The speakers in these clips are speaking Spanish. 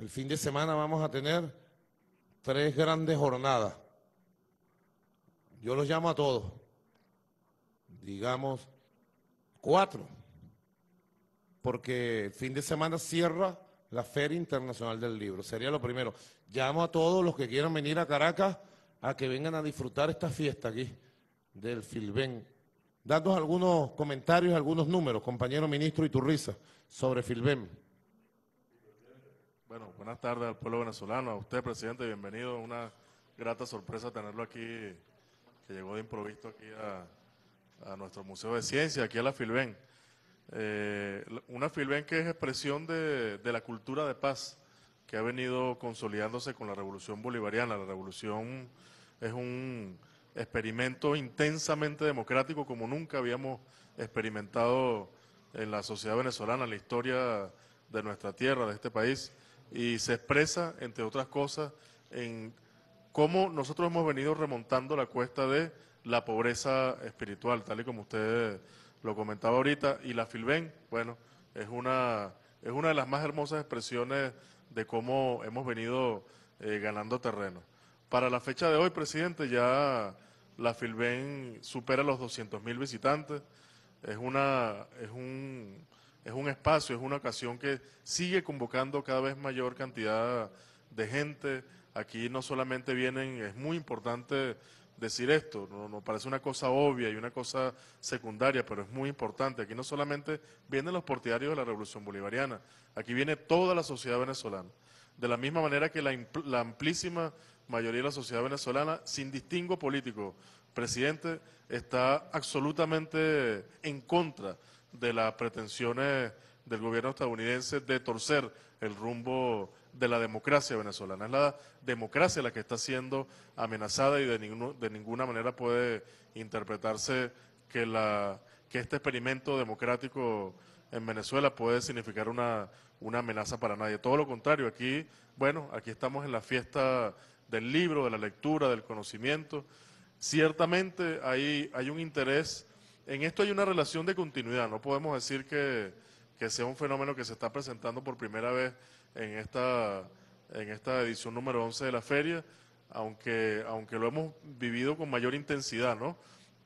El fin de semana vamos a tener tres grandes jornadas. Yo los llamo a todos, digamos cuatro, porque el fin de semana cierra la Feria Internacional del Libro. Sería lo primero. Llamo a todos los que quieran venir a Caracas a que vengan a disfrutar esta fiesta aquí del Filben. Dando algunos comentarios, algunos números, compañero ministro y risa sobre Filben. Bueno, buenas tardes al pueblo venezolano, a usted, presidente, bienvenido. Una grata sorpresa tenerlo aquí, que llegó de improviso aquí a, nuestro Museo de Ciencia, aquí a la Filben. Eh, una Filben que es expresión de la cultura de paz que ha venido consolidándose con la revolución bolivariana. La revolución es un experimento intensamente democrático como nunca habíamos experimentado en la sociedad venezolana, en la historia de nuestra tierra, de este país y se expresa, entre otras cosas, en cómo nosotros hemos venido remontando la cuesta de la pobreza espiritual, tal y como usted lo comentaba ahorita, y la Filben, bueno, es una, es una de las más hermosas expresiones de cómo hemos venido eh, ganando terreno. Para la fecha de hoy, presidente, ya la Filben supera los 200.000 visitantes, es, una, es un es un espacio, es una ocasión que sigue convocando cada vez mayor cantidad de gente. Aquí no solamente vienen, es muy importante decir esto, no, parece una cosa obvia y una cosa secundaria, pero es muy importante. Aquí no solamente vienen los portiarios de la Revolución Bolivariana, aquí viene toda la sociedad venezolana. De la misma manera que la, la amplísima mayoría de la sociedad venezolana, sin distingo político, presidente, está absolutamente en contra de las pretensiones del gobierno estadounidense de torcer el rumbo de la democracia venezolana. Es la democracia la que está siendo amenazada y de, ninguno, de ninguna manera puede interpretarse que, la, que este experimento democrático en Venezuela puede significar una, una amenaza para nadie. Todo lo contrario, aquí, bueno, aquí estamos en la fiesta del libro, de la lectura, del conocimiento. Ciertamente hay, hay un interés en esto hay una relación de continuidad, no podemos decir que, sea un fenómeno que se está presentando por primera vez en esta, en esta edición número 11 de la feria, aunque, aunque lo hemos vivido con mayor intensidad, ¿no?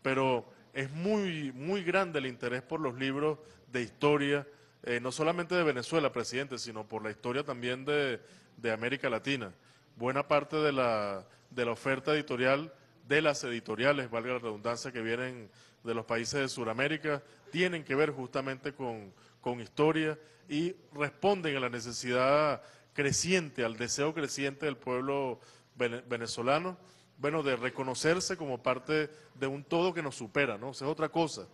Pero es muy, muy grande el interés por los libros de historia, eh, no solamente de Venezuela, presidente, sino por la historia también de, de América Latina. Buena parte de la, de la oferta editorial de las editoriales, valga la redundancia, que vienen de los países de Sudamérica tienen que ver justamente con, con historia y responden a la necesidad creciente, al deseo creciente del pueblo venezolano, bueno, de reconocerse como parte de un todo que nos supera, ¿no? es otra cosa,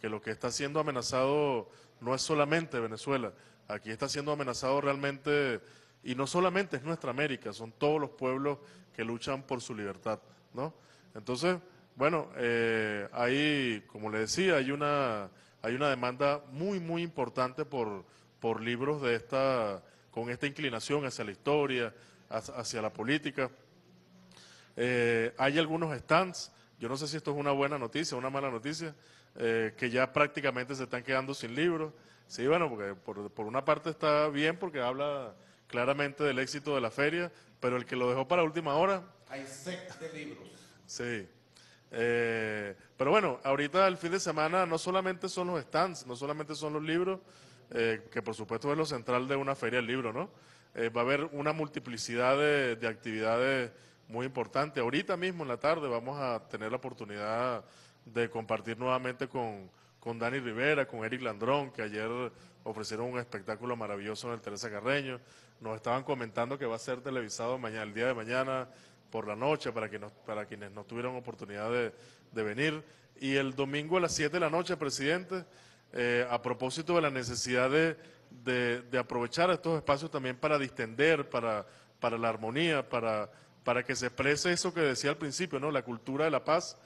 que lo que está siendo amenazado no es solamente Venezuela, aquí está siendo amenazado realmente, y no solamente es nuestra América, son todos los pueblos que luchan por su libertad, ¿no? Entonces, bueno, eh, como le decía, hay una, hay una demanda muy, muy importante por, por libros de esta, con esta inclinación hacia la historia, hacia la política. Eh, hay algunos stands, yo no sé si esto es una buena noticia o una mala noticia, eh, que ya prácticamente se están quedando sin libros. Sí, bueno, porque por, una parte está bien porque habla claramente del éxito de la feria, pero el que lo dejó para última hora... Hay set de libros. Sí. Eh, pero bueno, ahorita el fin de semana no solamente son los stands, no solamente son los libros, eh, que por supuesto es lo central de una feria del libro, ¿no? Eh, va a haber una multiplicidad de, actividades muy importantes Ahorita mismo en la tarde vamos a tener la oportunidad de compartir nuevamente con, con Dani Rivera, con Eric Landrón, que ayer ofrecieron un espectáculo maravilloso en el Teresa Carreño. Nos estaban comentando que va a ser televisado mañana, el día de mañana por la noche para, que para quienes no tuvieron oportunidad de, de, venir. Y el domingo a las 7 de la noche, presidente, eh, a propósito de la necesidad de, de, aprovechar estos espacios también para distender, para, para la armonía, para, para que se exprese eso que decía al principio, ¿no? la cultura de la paz,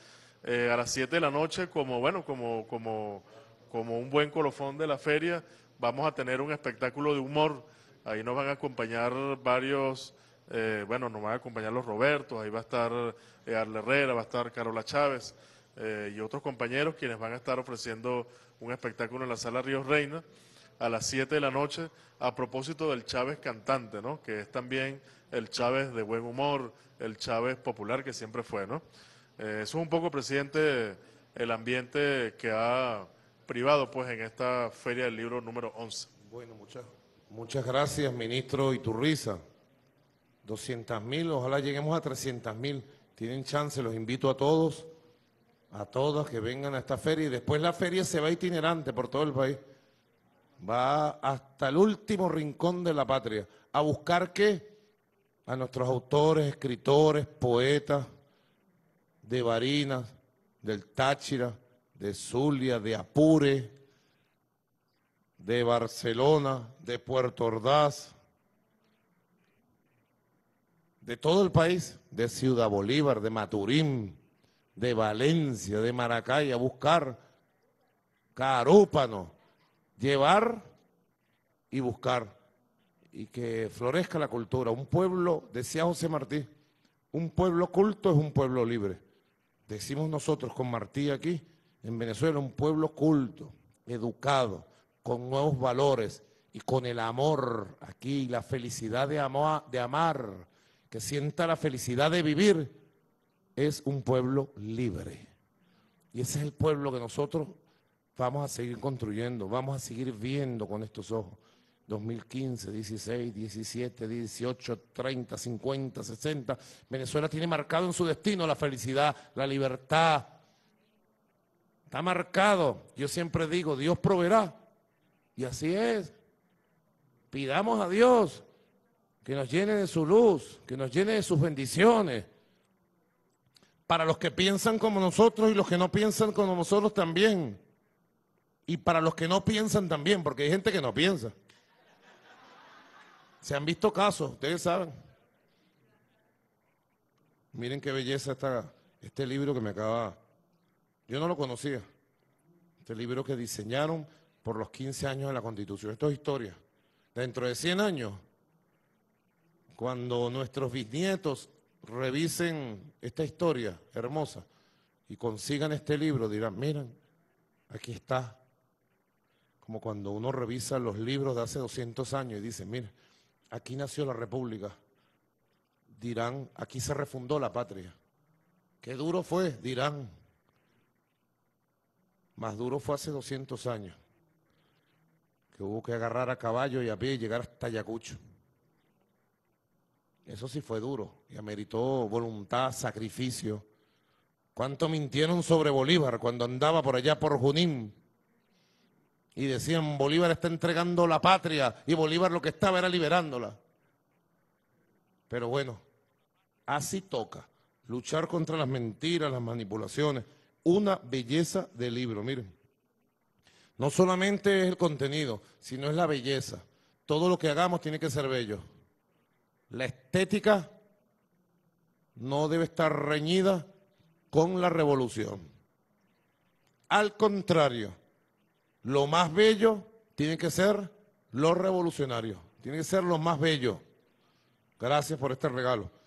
eh, a las 7 de la noche, como, bueno, como, como, como un buen colofón de la feria, vamos a tener un espectáculo de humor. Ahí nos van a acompañar varios eh, bueno, nos van a acompañar los Robertos, ahí va a estar eh, Arle Herrera, va a estar Carola Chávez eh, y otros compañeros quienes van a estar ofreciendo un espectáculo en la sala Ríos Reina a las 7 de la noche a propósito del Chávez cantante, ¿no? Que es también el Chávez de buen humor, el Chávez popular que siempre fue, ¿no? eso es un poco, presidente, el ambiente que ha privado, pues, en esta Feria del Libro número 11. Bueno, muchas, muchas gracias, ministro y tu risa. 200 mil, ojalá lleguemos a 300 mil. Tienen chance, los invito a todos, a todas que vengan a esta feria y después la feria se va itinerante por todo el país. Va hasta el último rincón de la patria. ¿A buscar qué? A nuestros autores, escritores, poetas, de Barinas, del Táchira, de Zulia, de Apure, de Barcelona, de Puerto Ordaz de todo el país, de Ciudad Bolívar, de Maturín, de Valencia, de Maracay, a buscar carúpano, llevar y buscar y que florezca la cultura. Un pueblo, decía José Martí, un pueblo culto es un pueblo libre. Decimos nosotros con Martí aquí, en Venezuela, un pueblo culto, educado, con nuevos valores y con el amor aquí, la felicidad de, de amar que sienta la felicidad de vivir, es un pueblo libre. Y ese es el pueblo que nosotros vamos a seguir construyendo, vamos a seguir viendo con estos ojos. 2015, 16, 17, 18, 30, 50, 60. Venezuela tiene marcado en su destino la felicidad, la libertad. Está marcado. Yo siempre digo, Dios proveerá. Y así es. Pidamos a Dios que nos llene de su luz, que nos llene de sus bendiciones. Para los que piensan como nosotros y los que no piensan como nosotros también. Y para los que no piensan también, porque hay gente que no piensa. Se han visto casos, ustedes saben. Miren qué belleza está este libro que me acaba. Yo no lo conocía. Este libro que diseñaron por los 15 años de la Constitución. Esto es historia. Dentro de 100 años cuando nuestros bisnietos revisen esta historia hermosa y consigan este libro, dirán, miren, aquí está. Como cuando uno revisa los libros de hace 200 años y dice, miren, aquí nació la República. Dirán, aquí se refundó la patria. Qué duro fue, dirán. Más duro fue hace 200 años, que hubo que agarrar a caballo y a pie y llegar hasta Ayacucho. Eso sí fue duro y ameritó voluntad, sacrificio. ¿Cuánto mintieron sobre Bolívar cuando andaba por allá por Junín? Y decían, Bolívar está entregando la patria y Bolívar lo que estaba era liberándola. Pero bueno, así toca. Luchar contra las mentiras, las manipulaciones. Una belleza del libro, miren. No solamente es el contenido, sino es la belleza. Todo lo que hagamos tiene que ser bello. La estética no debe estar reñida con la revolución. Al contrario, lo más bello tiene que ser lo revolucionario, tiene que ser lo más bello. Gracias por este regalo.